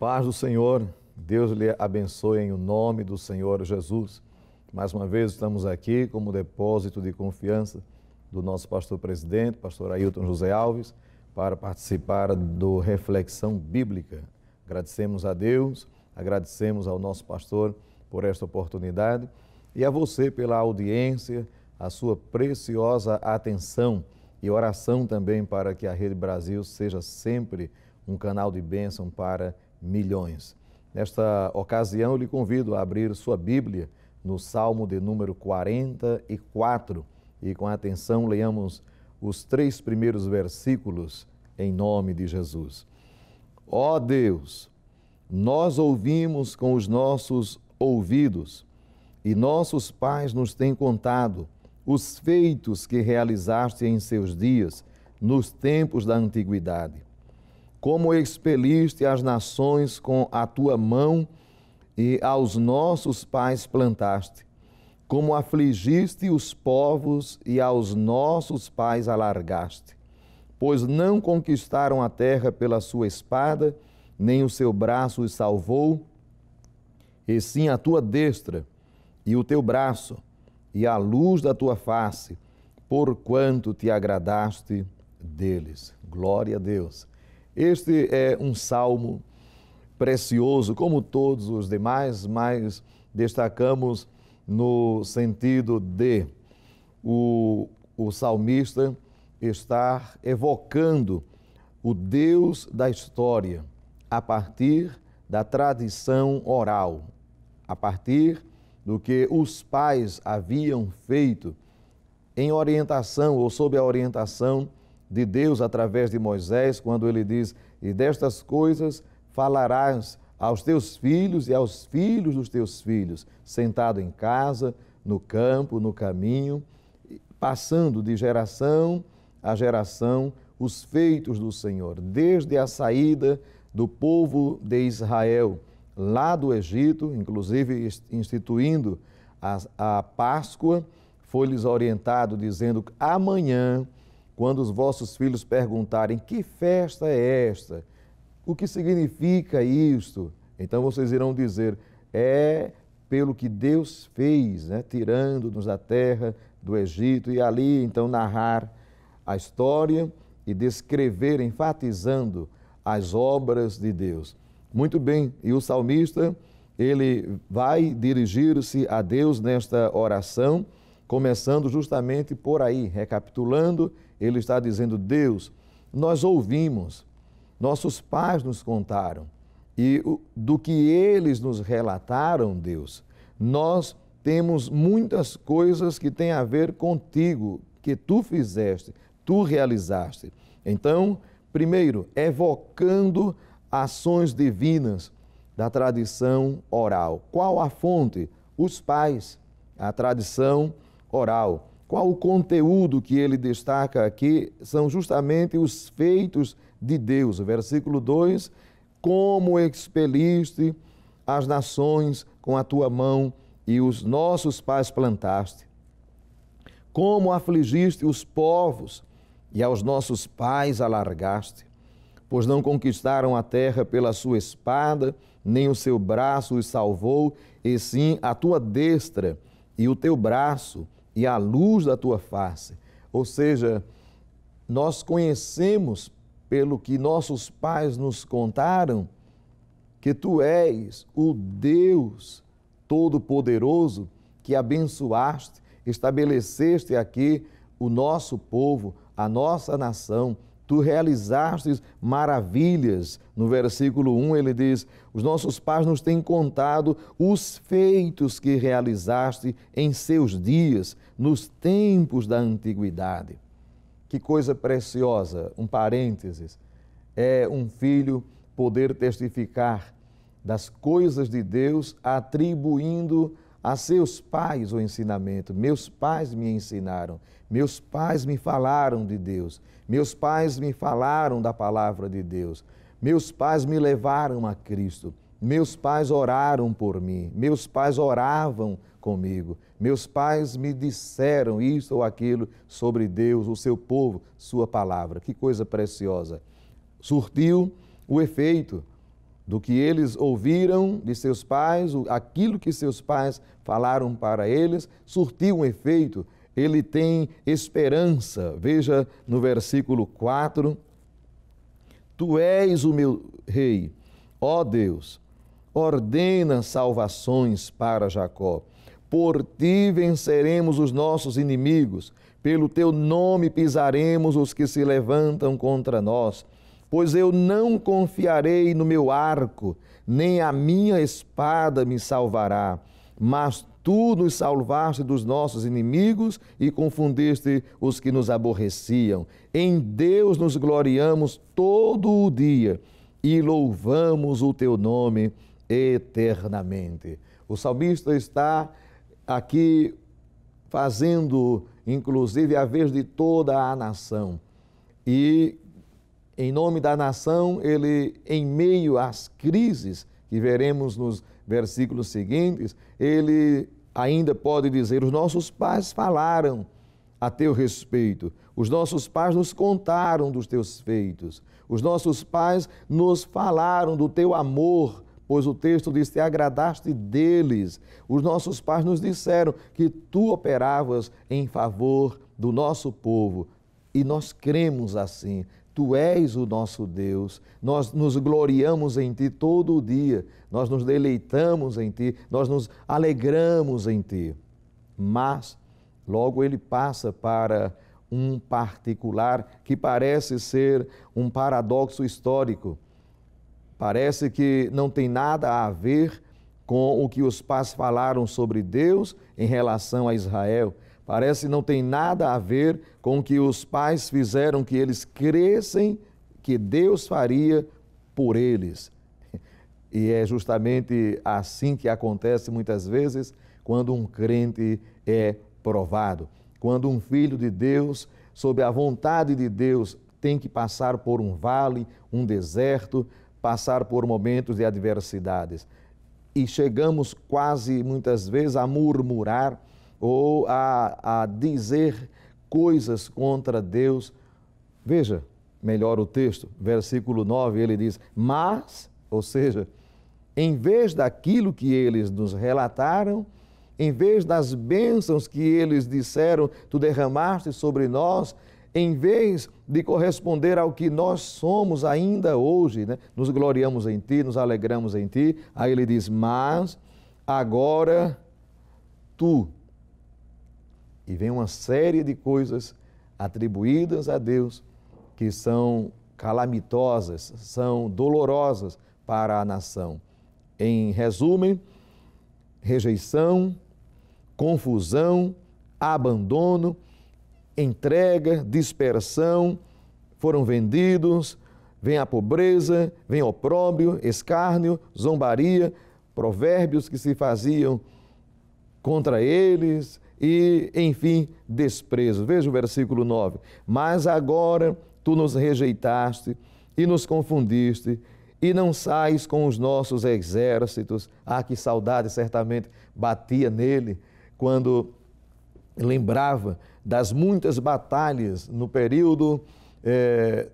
Paz do Senhor, Deus lhe abençoe em o nome do Senhor Jesus. Mais uma vez estamos aqui como depósito de confiança do nosso pastor presidente, pastor Ailton José Alves, para participar do Reflexão Bíblica. Agradecemos a Deus, agradecemos ao nosso pastor por esta oportunidade e a você pela audiência, a sua preciosa atenção e oração também para que a Rede Brasil seja sempre um canal de bênção para milhões. Nesta ocasião, eu lhe convido a abrir sua Bíblia no Salmo de número 44 e com atenção leamos os três primeiros versículos em nome de Jesus. Ó oh Deus, nós ouvimos com os nossos ouvidos, e nossos pais nos têm contado os feitos que realizaste em seus dias, nos tempos da antiguidade. Como expeliste as nações com a tua mão e aos nossos pais plantaste. Como afligiste os povos e aos nossos pais alargaste. Pois não conquistaram a terra pela sua espada, nem o seu braço os salvou, e sim a tua destra e o teu braço e a luz da tua face, porquanto te agradaste deles. Glória a Deus. Este é um salmo precioso, como todos os demais, mas destacamos no sentido de o, o salmista estar evocando o Deus da história a partir da tradição oral, a partir do que os pais haviam feito em orientação ou sob a orientação de Deus através de Moisés, quando ele diz: E destas coisas falarás aos teus filhos e aos filhos dos teus filhos, sentado em casa, no campo, no caminho, passando de geração a geração os feitos do Senhor, desde a saída do povo de Israel lá do Egito, inclusive instituindo a, a Páscoa, foi-lhes orientado dizendo: amanhã, quando os vossos filhos perguntarem que festa é esta, o que significa isto, então vocês irão dizer: é pelo que Deus fez, né? tirando-nos da terra do Egito, e ali então narrar a história e descrever, enfatizando as obras de Deus. Muito bem, e o salmista, ele vai dirigir-se a Deus nesta oração, começando justamente por aí, recapitulando, ele está dizendo: Deus, nós ouvimos, nossos pais nos contaram, e do que eles nos relataram, Deus, nós temos muitas coisas que têm a ver contigo, que tu fizeste, tu realizaste. Então, primeiro, evocando ações divinas da tradição oral. Qual a fonte? Os pais, a tradição oral. Qual o conteúdo que ele destaca aqui? São justamente os feitos de Deus. Versículo 2: Como expeliste as nações com a tua mão e os nossos pais plantaste. Como afligiste os povos e aos nossos pais alargaste pois não conquistaram a terra pela sua espada, nem o seu braço os salvou, e sim a tua destra e o teu braço e a luz da tua face. Ou seja, nós conhecemos pelo que nossos pais nos contaram que tu és o Deus todo-poderoso que abençoaste, estabeleceste aqui o nosso povo, a nossa nação tu realizaste maravilhas. No versículo 1 ele diz: Os nossos pais nos têm contado os feitos que realizaste em seus dias, nos tempos da antiguidade. Que coisa preciosa, um parênteses, é um filho poder testificar das coisas de Deus, atribuindo a seus pais o ensinamento. Meus pais me ensinaram, meus pais me falaram de Deus, meus pais me falaram da palavra de Deus. Meus pais me levaram a Cristo. Meus pais oraram por mim. Meus pais oravam comigo. Meus pais me disseram isso ou aquilo sobre Deus, o seu povo, sua palavra. Que coisa preciosa. Surtiu o efeito do que eles ouviram de seus pais, aquilo que seus pais falaram para eles, surtiu um efeito ele tem esperança. Veja no versículo 4: Tu és o meu rei, ó Deus, ordena salvações para Jacó. Por ti venceremos os nossos inimigos, pelo teu nome pisaremos os que se levantam contra nós. Pois eu não confiarei no meu arco, nem a minha espada me salvará, mas Tu nos salvaste dos nossos inimigos e confundiste os que nos aborreciam. Em Deus nos gloriamos todo o dia e louvamos o teu nome eternamente. O salmista está aqui fazendo, inclusive, a vez de toda a nação. E, em nome da nação, ele, em meio às crises que veremos nos versículos seguintes, ele ainda pode dizer: os nossos pais falaram a teu respeito, os nossos pais nos contaram dos teus feitos, os nossos pais nos falaram do teu amor, pois o texto diz: Te agradaste deles. Os nossos pais nos disseram que tu operavas em favor do nosso povo. E nós cremos assim. Tu és o nosso Deus, nós nos gloriamos em Ti todo o dia, nós nos deleitamos em Ti, nós nos alegramos em Ti. Mas logo ele passa para um particular que parece ser um paradoxo histórico. Parece que não tem nada a ver com o que os pais falaram sobre Deus em relação a Israel. Parece não tem nada a ver com o que os pais fizeram que eles crescem que Deus faria por eles. E é justamente assim que acontece muitas vezes quando um crente é provado. Quando um filho de Deus, sob a vontade de Deus, tem que passar por um vale, um deserto, passar por momentos de adversidades. E chegamos quase muitas vezes a murmurar ou a, a dizer coisas contra Deus. Veja melhor o texto, versículo 9, ele diz: Mas ou seja, em vez daquilo que eles nos relataram, em vez das bênçãos que eles disseram, tu derramaste sobre nós, em vez de corresponder ao que nós somos ainda hoje, né? nos gloriamos em ti, nos alegramos em ti. Aí ele diz: Mas agora tu. E vem uma série de coisas atribuídas a Deus que são calamitosas, são dolorosas, para a nação. Em resumo, rejeição, confusão, abandono, entrega, dispersão, foram vendidos, vem a pobreza, vem opróbrio, escárnio, zombaria, provérbios que se faziam contra eles e, enfim, desprezo. Veja o versículo 9. Mas agora tu nos rejeitaste e nos confundiste e não sais com os nossos exércitos. Ah, que saudade certamente batia nele quando lembrava das muitas batalhas no período eh,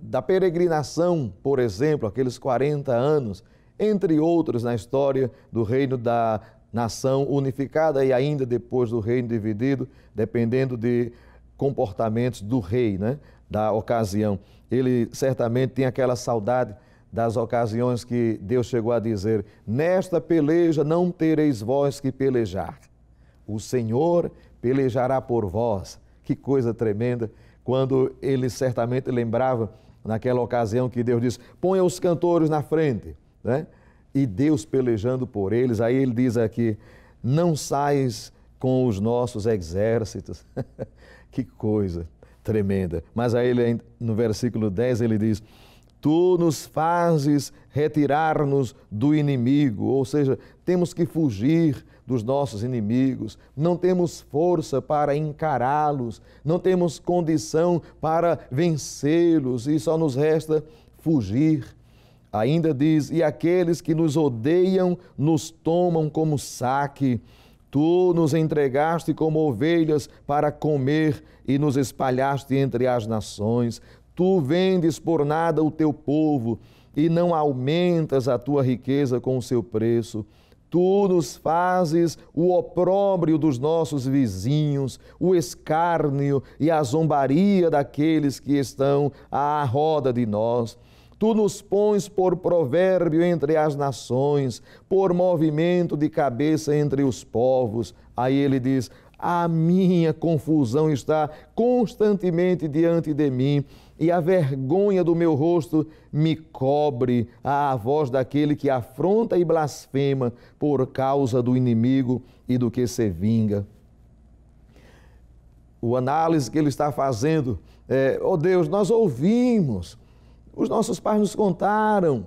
da peregrinação, por exemplo, aqueles 40 anos, entre outros na história do reino da nação unificada e ainda depois do reino dividido, dependendo de comportamentos do rei, né, da ocasião. Ele certamente tem aquela saudade das ocasiões que Deus chegou a dizer: Nesta peleja não tereis vós que pelejar. O Senhor pelejará por vós. Que coisa tremenda! Quando ele certamente lembrava naquela ocasião que Deus disse: Ponha os cantores na frente, né? E Deus pelejando por eles. Aí ele diz aqui: Não sais com os nossos exércitos. que coisa tremenda. Mas aí ele, no versículo 10 ele diz: Tu nos fazes retirar-nos do inimigo, ou seja, temos que fugir dos nossos inimigos, não temos força para encará-los, não temos condição para vencê-los e só nos resta fugir. Ainda diz: E aqueles que nos odeiam nos tomam como saque. Tu nos entregaste como ovelhas para comer e nos espalhaste entre as nações. Tu vendes por nada o teu povo e não aumentas a tua riqueza com o seu preço. Tu nos fazes o opróbrio dos nossos vizinhos, o escárnio e a zombaria daqueles que estão à roda de nós. Tu nos pões por provérbio entre as nações, por movimento de cabeça entre os povos. Aí ele diz: A minha confusão está constantemente diante de mim e a vergonha do meu rosto me cobre à voz daquele que afronta e blasfema por causa do inimigo e do que se vinga. O análise que ele está fazendo é: oh Deus, nós ouvimos, os nossos pais nos contaram,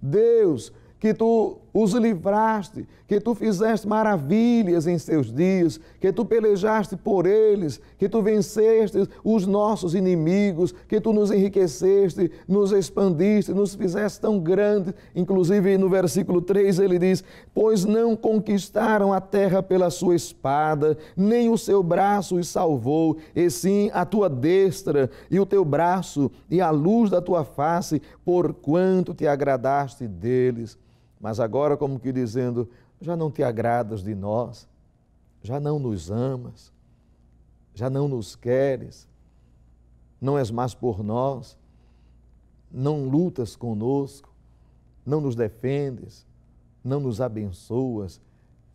Deus, que tu os livraste, que tu fizeste maravilhas em seus dias, que tu pelejaste por eles, que tu venceste os nossos inimigos, que tu nos enriqueceste, nos expandiste, nos fizeste tão grande. Inclusive no versículo 3 ele diz: Pois não conquistaram a terra pela sua espada, nem o seu braço os salvou, e sim a tua destra e o teu braço e a luz da tua face, porquanto te agradaste deles. Mas agora, como que dizendo, já não te agradas de nós, já não nos amas, já não nos queres, não és mais por nós, não lutas conosco, não nos defendes, não nos abençoas.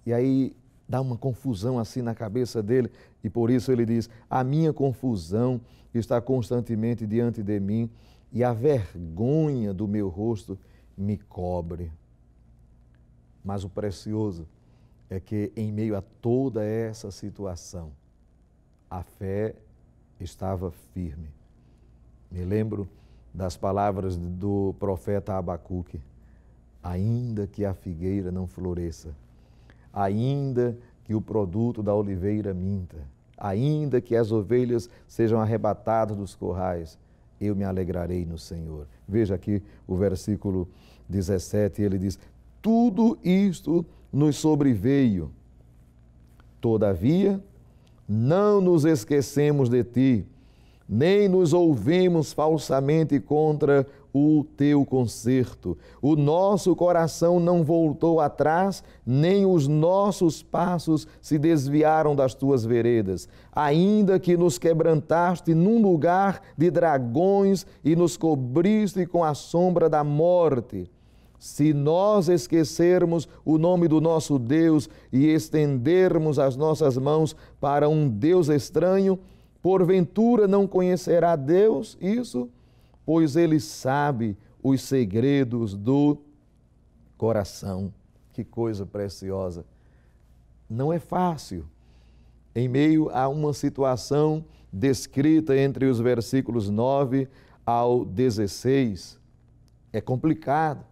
E aí dá uma confusão assim na cabeça dele, e por isso ele diz: A minha confusão está constantemente diante de mim, e a vergonha do meu rosto me cobre. Mas o precioso é que, em meio a toda essa situação, a fé estava firme. Me lembro das palavras do profeta Abacuque: ainda que a figueira não floresça, ainda que o produto da oliveira minta, ainda que as ovelhas sejam arrebatadas dos corrais, eu me alegrarei no Senhor. Veja aqui o versículo 17, ele diz: tudo isto nos sobreveio. Todavia, não nos esquecemos de ti, nem nos ouvimos falsamente contra o teu conserto. O nosso coração não voltou atrás, nem os nossos passos se desviaram das tuas veredas. Ainda que nos quebrantaste num lugar de dragões e nos cobriste com a sombra da morte, se nós esquecermos o nome do nosso Deus e estendermos as nossas mãos para um Deus estranho, porventura não conhecerá Deus isso? Pois ele sabe os segredos do coração. Que coisa preciosa! Não é fácil. Em meio a uma situação descrita entre os versículos 9 ao 16, é complicado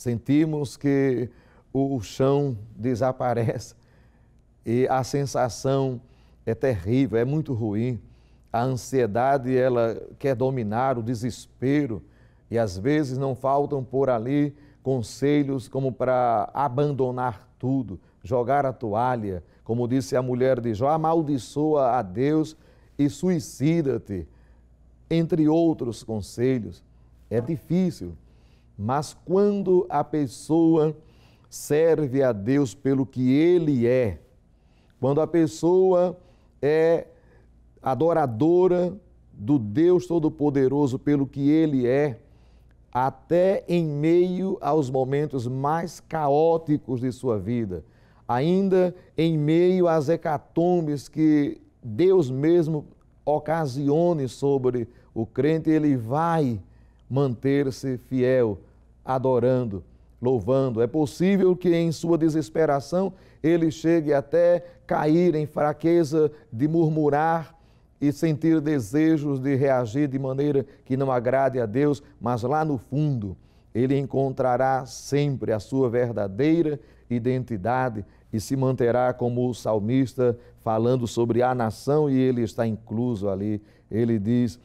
sentimos que o chão desaparece e a sensação é terrível, é muito ruim. A ansiedade, ela quer dominar o desespero e às vezes não faltam por ali conselhos como para abandonar tudo, jogar a toalha, como disse a mulher de Jó, amaldiçoa a Deus e suicida-te, entre outros conselhos. É difícil mas quando a pessoa serve a Deus pelo que ele é, quando a pessoa é adoradora do Deus Todo-Poderoso pelo que ele é, até em meio aos momentos mais caóticos de sua vida, ainda em meio às hecatombes que Deus mesmo ocasione sobre o crente, ele vai manter-se fiel adorando, louvando. É possível que em sua desesperação ele chegue até cair em fraqueza de murmurar e sentir desejos de reagir de maneira que não agrade a Deus, mas lá no fundo ele encontrará sempre a sua verdadeira identidade e se manterá como o salmista falando sobre a nação e ele está incluso ali. Ele diz: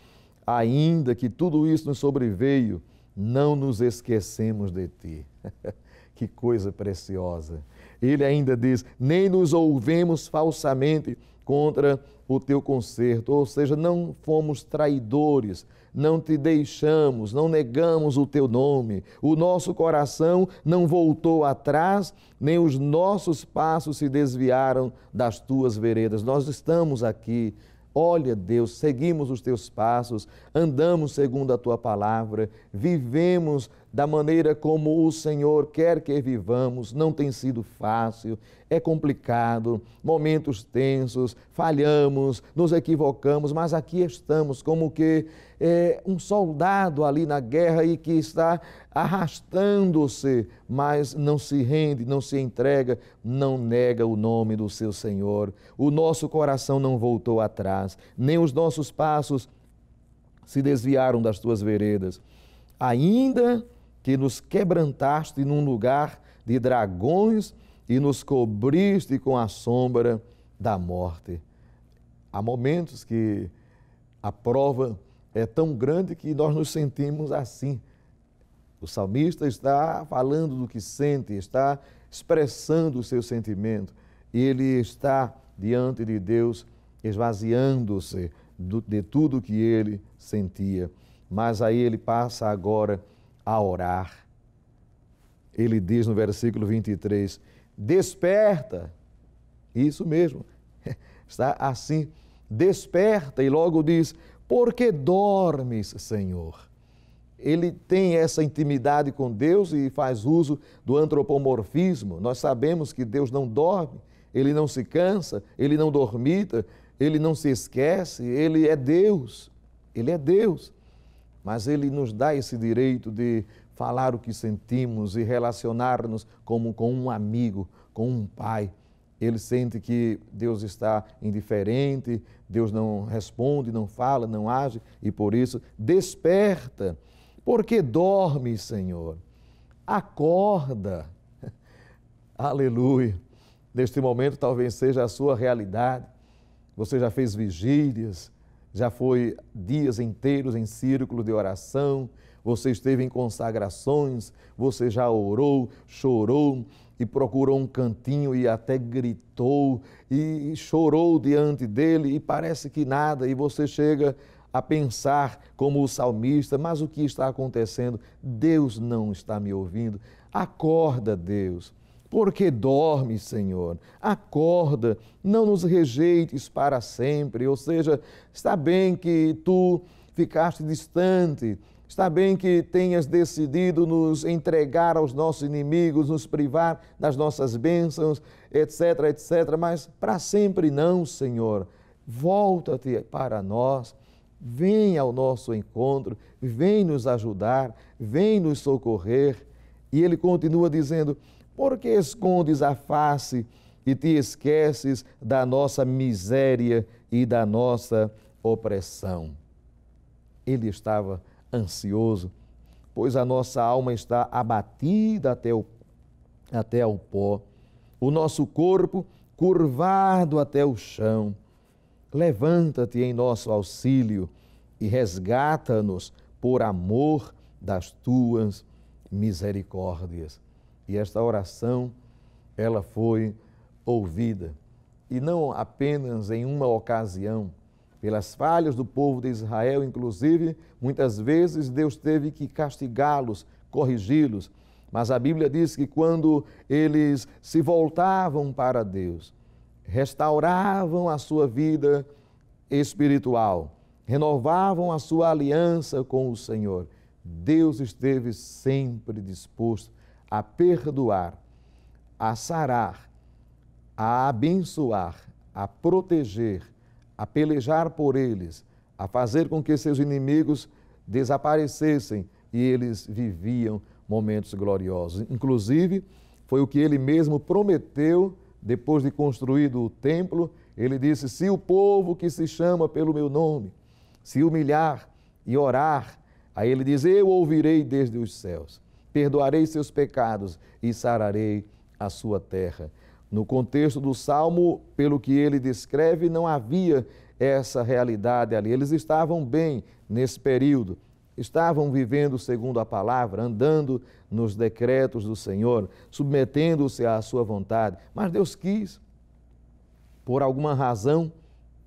Ainda que tudo isso nos sobreveio, não nos esquecemos de ti. que coisa preciosa. Ele ainda diz: nem nos ouvemos falsamente contra o teu conserto, ou seja, não fomos traidores, não te deixamos, não negamos o teu nome, o nosso coração não voltou atrás, nem os nossos passos se desviaram das tuas veredas. Nós estamos aqui Olha, Deus, seguimos os teus passos, andamos segundo a tua palavra, vivemos da maneira como o Senhor quer que vivamos, não tem sido fácil, é complicado, momentos tensos, falhamos, nos equivocamos, mas aqui estamos como que é, um soldado ali na guerra e que está arrastando-se, mas não se rende, não se entrega, não nega o nome do seu Senhor. O nosso coração não voltou atrás, nem os nossos passos se desviaram das tuas veredas. Ainda que nos quebrantaste num lugar de dragões e nos cobriste com a sombra da morte. Há momentos que a prova é tão grande que nós nos sentimos assim. O salmista está falando do que sente, está expressando o seu sentimento. E ele está diante de Deus, esvaziando-se de tudo que ele sentia. Mas aí ele passa agora a orar. Ele diz no versículo 23: Desperta. Isso mesmo, está assim. Desperta, e logo diz: Porque dormes, Senhor? Ele tem essa intimidade com Deus e faz uso do antropomorfismo. Nós sabemos que Deus não dorme, ele não se cansa, ele não dormita, ele não se esquece, ele é Deus. Ele é Deus mas ele nos dá esse direito de falar o que sentimos e relacionar-nos como com um amigo, com um pai. Ele sente que Deus está indiferente, Deus não responde, não fala, não age e por isso desperta. Porque dorme, Senhor. Acorda. Aleluia. Neste momento talvez seja a sua realidade. Você já fez vigílias, já foi dias inteiros em círculo de oração, você esteve em consagrações, você já orou, chorou e procurou um cantinho e até gritou e chorou diante dele e parece que nada, e você chega a pensar como o salmista, mas o que está acontecendo? Deus não está me ouvindo. Acorda, Deus. Porque dorme, Senhor, acorda, não nos rejeites para sempre. Ou seja, está bem que tu ficaste distante, Está bem que tenhas decidido nos entregar aos nossos inimigos, nos privar das nossas bênçãos, etc, etc, mas para sempre não, Senhor. Volta-te para nós, vem ao nosso encontro, vem nos ajudar, vem nos socorrer. E ele continua dizendo: por que escondes a face e te esqueces da nossa miséria e da nossa opressão. Ele estava ansioso, pois a nossa alma está abatida até, o, até ao pó, o nosso corpo curvado até o chão. Levanta-te em nosso auxílio e resgata-nos por amor das tuas misericórdias. E esta oração, ela foi ouvida. E não apenas em uma ocasião, pelas falhas do povo de Israel, inclusive, muitas vezes Deus teve que castigá-los, corrigi-los. Mas a Bíblia diz que quando eles se voltavam para Deus, restauravam a sua vida espiritual, renovavam a sua aliança com o Senhor, Deus esteve sempre disposto a perdoar, a sarar, a abençoar, a proteger, a pelejar por eles, a fazer com que seus inimigos desaparecessem e eles viviam momentos gloriosos. Inclusive, foi o que ele mesmo prometeu depois de construído o templo. Ele disse: Se o povo que se chama pelo meu nome se humilhar e orar, aí ele diz: Eu ouvirei desde os céus perdoarei seus pecados e sararei a sua terra. No contexto do salmo, pelo que ele descreve, não havia essa realidade ali. Eles estavam bem nesse período, estavam vivendo segundo a palavra, andando nos decretos do Senhor, submetendo-se à sua vontade. Mas Deus quis, por alguma razão,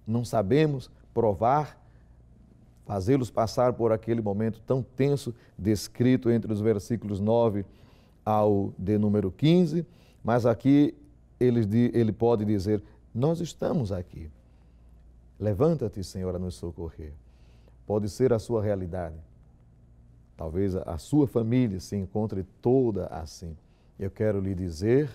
não sabemos provar, fazê-los passar por aquele momento tão tenso descrito entre os versículos 9 ao de número 15, mas aqui ele, ele pode dizer: Nós estamos aqui. Levanta-te, Senhor, a nos socorrer. Pode ser a sua realidade. Talvez a sua família se encontre toda assim. Eu quero lhe dizer,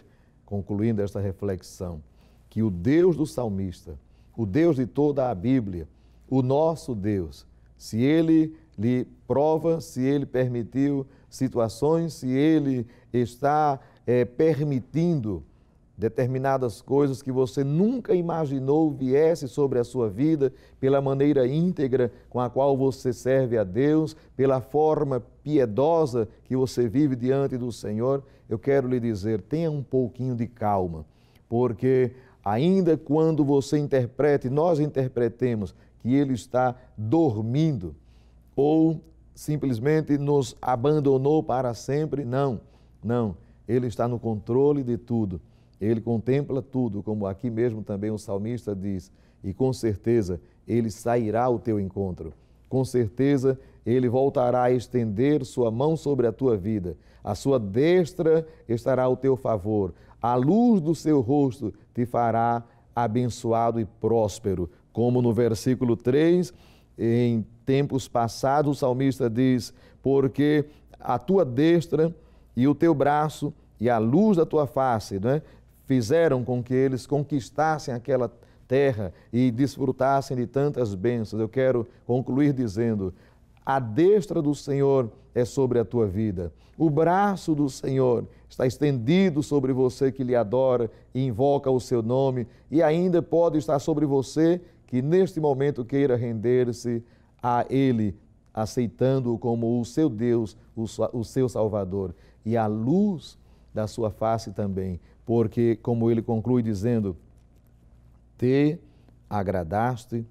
concluindo esta reflexão, que o Deus do salmista, o Deus de toda a Bíblia, o nosso Deus, se ele lhe prova, se ele permitiu situações, se ele está é, permitindo determinadas coisas que você nunca imaginou viesse sobre a sua vida, pela maneira íntegra com a qual você serve a Deus, pela forma piedosa que você vive diante do Senhor, eu quero lhe dizer, tenha um pouquinho de calma, porque ainda quando você interprete, nós interpretemos que ele está dormindo ou simplesmente nos abandonou para sempre. Não, não. Ele está no controle de tudo. Ele contempla tudo, como aqui mesmo também o salmista diz. E com certeza ele sairá ao teu encontro. Com certeza ele voltará a estender sua mão sobre a tua vida. A sua destra estará ao teu favor. A luz do seu rosto te fará abençoado e próspero como no versículo 3, em tempos passados, o salmista diz: Porque a tua destra e o teu braço e a luz da tua face né, fizeram com que eles conquistassem aquela terra e desfrutassem de tantas bênçãos. Eu quero concluir dizendo: a destra do Senhor é sobre a tua vida. O braço do Senhor está estendido sobre você que lhe adora e invoca o seu nome, e ainda pode estar sobre você que neste momento queira render-se a Ele, aceitando-o como o seu Deus, o seu Salvador, e a luz da sua face também, porque, como ele conclui dizendo, te agradaste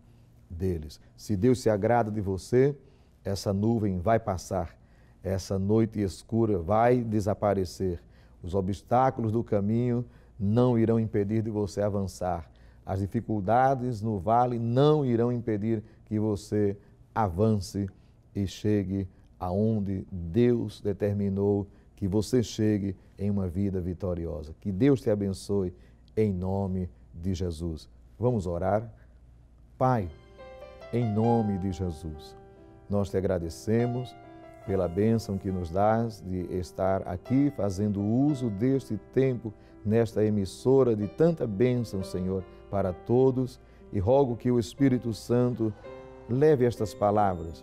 deles. Se Deus se agrada de você, essa nuvem vai passar, essa noite escura vai desaparecer, os obstáculos do caminho não irão impedir de você avançar, as dificuldades no vale não irão impedir que você avance e chegue aonde Deus determinou que você chegue em uma vida vitoriosa. Que Deus te abençoe em nome de Jesus. Vamos orar? Pai, em nome de Jesus, nós te agradecemos pela bênção que nos dás de estar aqui fazendo uso deste tempo, nesta emissora de tanta bênção, Senhor para todos e rogo que o Espírito Santo leve estas palavras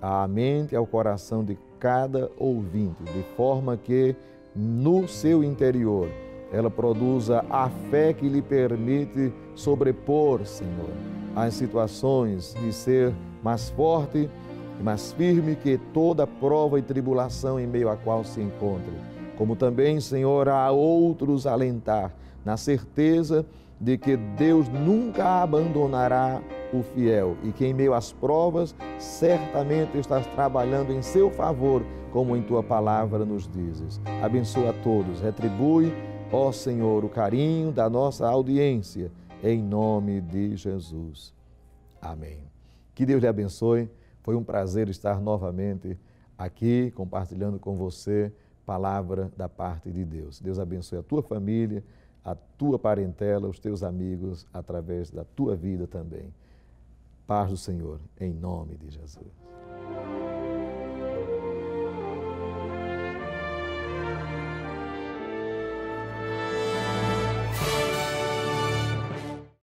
à mente e ao coração de cada ouvinte, de forma que no seu interior ela produza a fé que lhe permite sobrepor, Senhor, as situações e ser mais forte e mais firme que toda prova e tribulação em meio à qual se encontre, Como também, Senhor, a outros alentar na certeza de de que Deus nunca abandonará o fiel e que em meio às provas certamente estás trabalhando em seu favor, como em tua palavra nos dizes. Abençoa a todos, retribui, ó Senhor, o carinho da nossa audiência, em nome de Jesus. Amém. Que Deus lhe abençoe. Foi um prazer estar novamente aqui compartilhando com você palavra da parte de Deus. Deus abençoe a tua família a tua parentela, os teus amigos, através da tua vida também. Paz do Senhor, em nome de Jesus.